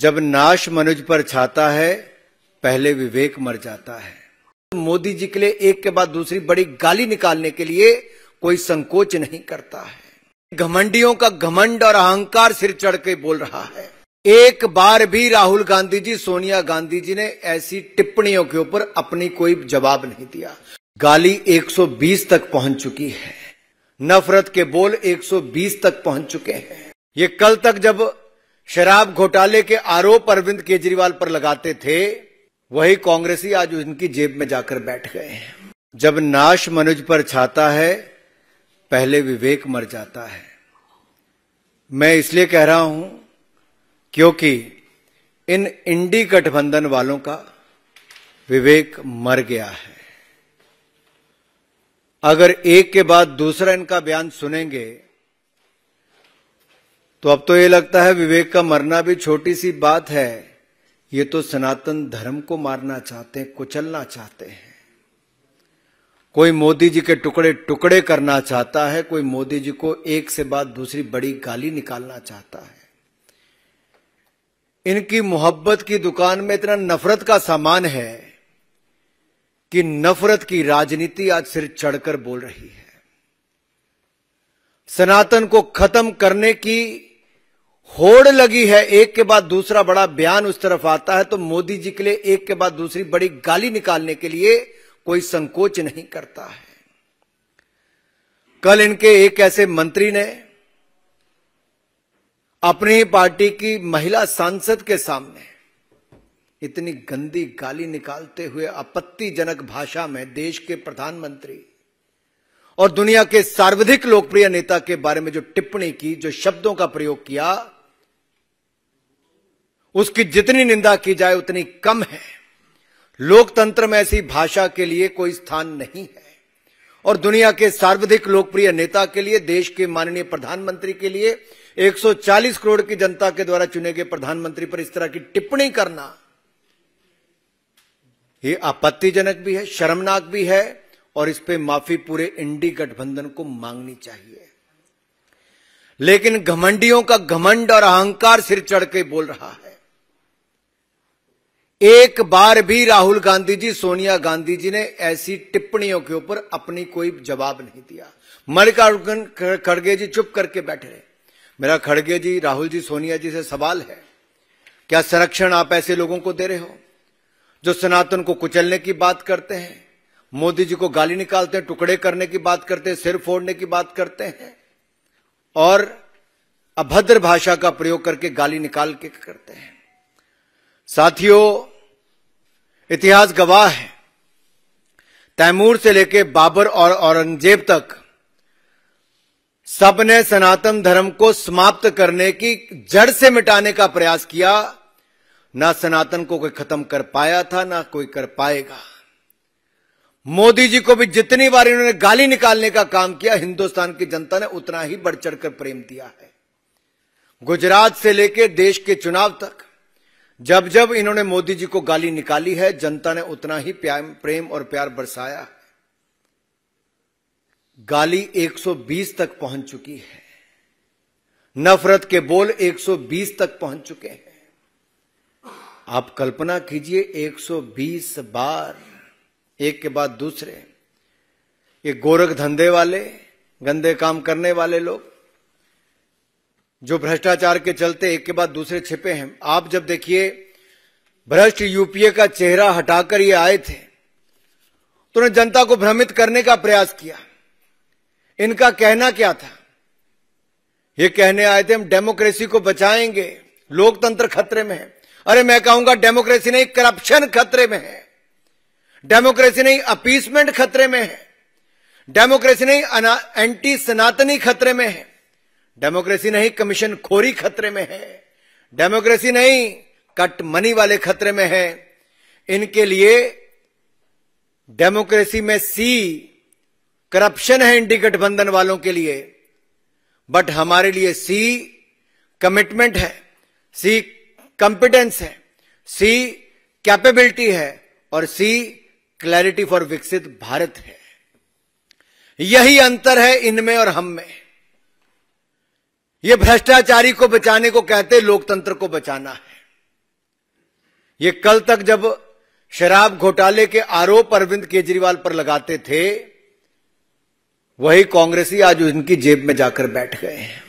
जब नाश मनुज पर छाता है पहले विवेक मर जाता है मोदी जी के लिए एक के बाद दूसरी बड़ी गाली निकालने के लिए कोई संकोच नहीं करता है घमंडियों का घमंड और अहंकार सिर चढ़ के बोल रहा है एक बार भी राहुल गांधी जी सोनिया गांधी जी ने ऐसी टिप्पणियों के ऊपर अपनी कोई जवाब नहीं दिया गाली 120 तक पहुंच चुकी है नफरत के बोल 120 तक पहुंच चुके हैं ये कल तक जब शराब घोटाले के आरोप अरविंद केजरीवाल पर लगाते थे वही कांग्रेसी आज उनकी जेब में जाकर बैठ गए हैं जब नाश मनुज पर छाता है पहले विवेक मर जाता है मैं इसलिए कह रहा हूं क्योंकि इन इंडी गठबंधन वालों का विवेक मर गया है अगर एक के बाद दूसरा इनका बयान सुनेंगे तो अब तो ये लगता है विवेक का मरना भी छोटी सी बात है ये तो सनातन धर्म को मारना चाहते हैं कुचलना चाहते हैं कोई मोदी जी के टुकड़े टुकड़े करना चाहता है कोई मोदी जी को एक से बाद दूसरी बड़ी गाली निकालना चाहता है इनकी मोहब्बत की दुकान में इतना नफरत का सामान है कि नफरत की राजनीति आज सिर चढ़कर बोल रही है सनातन को खत्म करने की होड़ लगी है एक के बाद दूसरा बड़ा बयान उस तरफ आता है तो मोदी जी के लिए एक के बाद दूसरी बड़ी गाली निकालने के लिए कोई संकोच नहीं करता है कल इनके एक ऐसे मंत्री ने अपनी पार्टी की महिला सांसद के सामने इतनी गंदी गाली निकालते हुए आपत्तिजनक भाषा में देश के प्रधानमंत्री और दुनिया के सर्वाधिक लोकप्रिय नेता के बारे में जो टिप्पणी की जो शब्दों का प्रयोग किया उसकी जितनी निंदा की जाए उतनी कम है लोकतंत्र में ऐसी भाषा के लिए कोई स्थान नहीं है और दुनिया के सर्वाधिक लोकप्रिय नेता के लिए देश के माननीय प्रधानमंत्री के लिए 140 करोड़ की जनता के द्वारा चुने गए प्रधानमंत्री पर इस तरह की टिप्पणी करना यह आपत्तिजनक भी है शर्मनाक भी है और इस पे माफी पूरे इंडी गठबंधन को मांगनी चाहिए लेकिन घमंडियों का घमंड और अहंकार सिर चढ़ के बोल रहा है एक बार भी राहुल गांधी जी सोनिया गांधी जी ने ऐसी टिप्पणियों के ऊपर अपनी कोई जवाब नहीं दिया मल्लिकार्जुन खड़गे जी चुप करके बैठे रहे मेरा खड़गे जी राहुल जी सोनिया जी से सवाल है क्या संरक्षण आप ऐसे लोगों को दे रहे हो जो सनातन को कुचलने की बात करते हैं मोदी जी को गाली निकालते हैं टुकड़े करने की बात करते हैं सिर फोड़ने की बात करते हैं और अभद्र भाषा का प्रयोग करके गाली निकाल के करते हैं साथियों इतिहास गवाह है तैमूर से लेकर बाबर और औरंगजेब तक सबने सनातन धर्म को समाप्त करने की जड़ से मिटाने का प्रयास किया ना सनातन को कोई खत्म कर पाया था ना कोई कर पाएगा मोदी जी को भी जितनी बार इन्होंने गाली निकालने का काम किया हिंदुस्तान की जनता ने उतना ही बढ़ चढ़कर प्रेम दिया है गुजरात से लेकर देश के चुनाव तक जब जब इन्होंने मोदी जी को गाली निकाली है जनता ने उतना ही प्रेम और प्यार बरसाया है गाली 120 तक पहुंच चुकी है नफरत के बोल 120 तक पहुंच चुके हैं आप कल्पना कीजिए 120 बार एक के बाद दूसरे ये गोरख धंधे वाले गंदे काम करने वाले लोग जो भ्रष्टाचार के चलते एक के बाद दूसरे छिपे हैं आप जब देखिए भ्रष्ट यूपीए का चेहरा हटाकर ये आए थे तो उन्होंने जनता को भ्रमित करने का प्रयास किया इनका कहना क्या था ये कहने आए थे हम डेमोक्रेसी को बचाएंगे लोकतंत्र खतरे में है अरे मैं कहूंगा डेमोक्रेसी नहीं करप्शन खतरे में है डेमोक्रेसी नहीं अपीसमेंट खतरे में है डेमोक्रेसी नहीं एंटी सनातनी खतरे में है डेमोक्रेसी नहीं कमीशन खोरी खतरे में है डेमोक्रेसी नहीं कट मनी वाले खतरे में है इनके लिए डेमोक्रेसी में सी करप्शन है इंडी गठबंधन वालों के लिए बट हमारे लिए सी कमिटमेंट है सी कॉम्पिटेंस है सी कैपेबिलिटी है और सी क्लैरिटी फॉर विकसित भारत है यही अंतर है इनमें और हम में ये भ्रष्टाचारी को बचाने को कहते लोकतंत्र को बचाना है ये कल तक जब शराब घोटाले के आरोप अरविंद केजरीवाल पर लगाते थे वही कांग्रेसी आज उनकी जेब में जाकर बैठ गए हैं